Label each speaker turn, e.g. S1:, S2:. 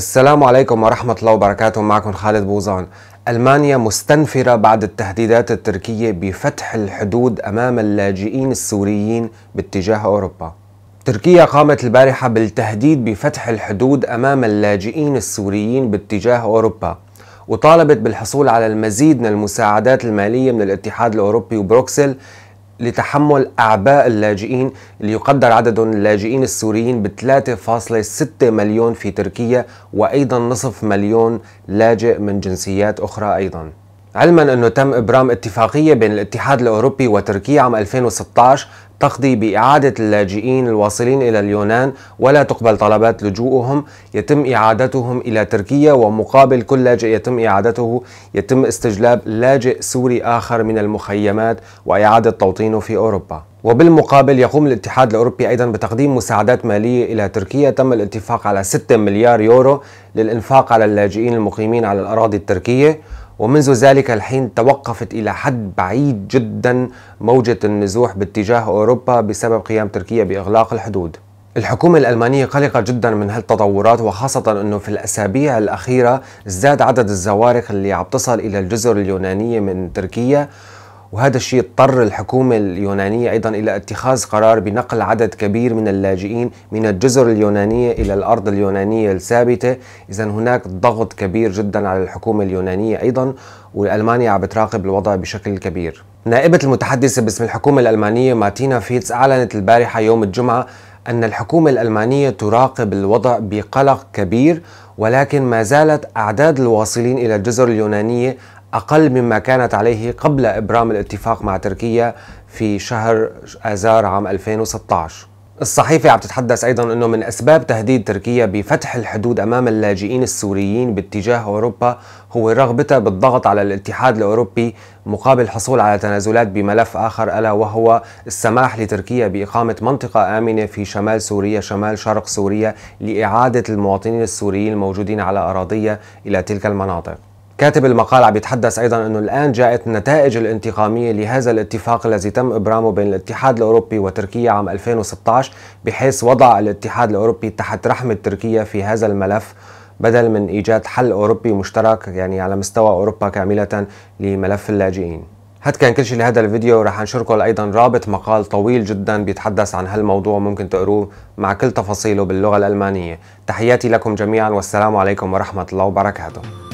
S1: السلام عليكم ورحمة الله وبركاته معكم خالد بوزان ألمانيا مستنفرة بعد التهديدات التركية بفتح الحدود أمام اللاجئين السوريين باتجاه أوروبا تركيا قامت البارحة بالتهديد بفتح الحدود أمام اللاجئين السوريين باتجاه أوروبا وطالبت بالحصول على المزيد من المساعدات المالية من الاتحاد الأوروبي وبروكسل لتحمل أعباء اللاجئين اللي يقدر عدد اللاجئين السوريين ب 3.6 مليون في تركيا وأيضا نصف مليون لاجئ من جنسيات أخرى أيضا علما أنه تم إبرام اتفاقية بين الاتحاد الأوروبي وتركيا عام 2016 تقضي بإعادة اللاجئين الواصلين إلى اليونان ولا تقبل طلبات لجوءهم يتم إعادتهم إلى تركيا ومقابل كل لاجئ يتم إعادته يتم استجلاب لاجئ سوري آخر من المخيمات وإعادة توطينه في أوروبا وبالمقابل يقوم الاتحاد الأوروبي أيضا بتقديم مساعدات مالية إلى تركيا تم الاتفاق على 6 مليار يورو للإنفاق على اللاجئين المقيمين على الأراضي التركية ومنذ ذلك الحين توقفت إلى حد بعيد جدا موجة النزوح باتجاه أوروبا بسبب قيام تركيا بإغلاق الحدود الحكومة الألمانية قلقة جدا من هالتطورات وخاصة أنه في الأسابيع الأخيرة ازداد عدد الزوارق اللي عم تصل إلى الجزر اليونانية من تركيا وهذا الشيء اضطر الحكومة اليونانية أيضا إلى اتخاذ قرار بنقل عدد كبير من اللاجئين من الجزر اليونانية إلى الأرض اليونانية الثابتة إذا هناك ضغط كبير جدا على الحكومة اليونانية أيضا والألمانيا عم بتراقب الوضع بشكل كبير نائبة المتحدثة باسم الحكومة الألمانية مارتينا فيتس أعلنت البارحة يوم الجمعة أن الحكومة الألمانية تراقب الوضع بقلق كبير ولكن ما زالت أعداد الواصلين إلى الجزر اليونانية أقل مما كانت عليه قبل إبرام الاتفاق مع تركيا في شهر آذار عام 2016 الصحيفة عم تتحدث أيضا أنه من أسباب تهديد تركيا بفتح الحدود أمام اللاجئين السوريين باتجاه أوروبا هو رغبتها بالضغط على الاتحاد الأوروبي مقابل الحصول على تنازلات بملف آخر ألا وهو السماح لتركيا بإقامة منطقة آمنة في شمال سوريا شمال شرق سوريا لإعادة المواطنين السوريين الموجودين على أراضيها إلى تلك المناطق كاتب المقال عم يتحدث ايضا انه الان جاءت النتائج الانتقاميه لهذا الاتفاق الذي تم ابرامه بين الاتحاد الاوروبي وتركيا عام 2016 بحيث وضع الاتحاد الاوروبي تحت رحمه تركيا في هذا الملف بدل من ايجاد حل اوروبي مشترك يعني على مستوى اوروبا كامله لملف اللاجئين. هاد كان كل شيء لهذا الفيديو رح انشركم ايضا رابط مقال طويل جدا بيتحدث عن هالموضوع ممكن تقروه مع كل تفاصيله باللغه الالمانيه. تحياتي لكم جميعا والسلام عليكم ورحمه الله وبركاته.